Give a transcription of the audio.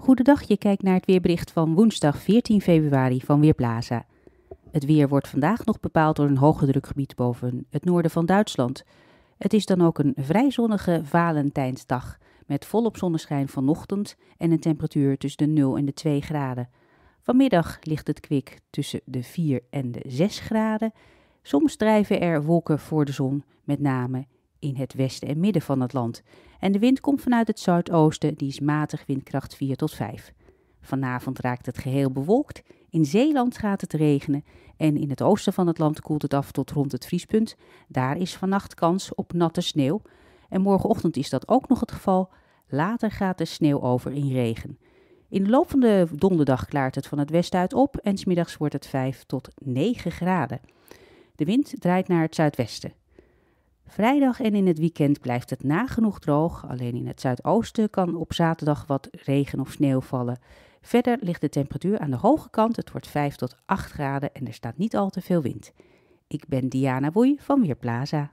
Goedendag, je kijkt naar het weerbericht van woensdag 14 februari van Weerplaza. Het weer wordt vandaag nog bepaald door een hoge drukgebied boven het noorden van Duitsland. Het is dan ook een vrij zonnige Valentijnsdag met volop zonneschijn vanochtend en een temperatuur tussen de 0 en de 2 graden. Vanmiddag ligt het kwik tussen de 4 en de 6 graden. Soms drijven er wolken voor de zon, met name in het westen en midden van het land. En de wind komt vanuit het zuidoosten, die is matig windkracht 4 tot 5. Vanavond raakt het geheel bewolkt. In Zeeland gaat het regenen en in het oosten van het land koelt het af tot rond het vriespunt. Daar is vannacht kans op natte sneeuw. En morgenochtend is dat ook nog het geval. Later gaat de sneeuw over in regen. In de loop van de donderdag klaart het van het westen uit op en smiddags wordt het 5 tot 9 graden. De wind draait naar het zuidwesten. Vrijdag en in het weekend blijft het nagenoeg droog. Alleen in het zuidoosten kan op zaterdag wat regen of sneeuw vallen. Verder ligt de temperatuur aan de hoge kant. Het wordt 5 tot 8 graden en er staat niet al te veel wind. Ik ben Diana Woei van Weerplaza.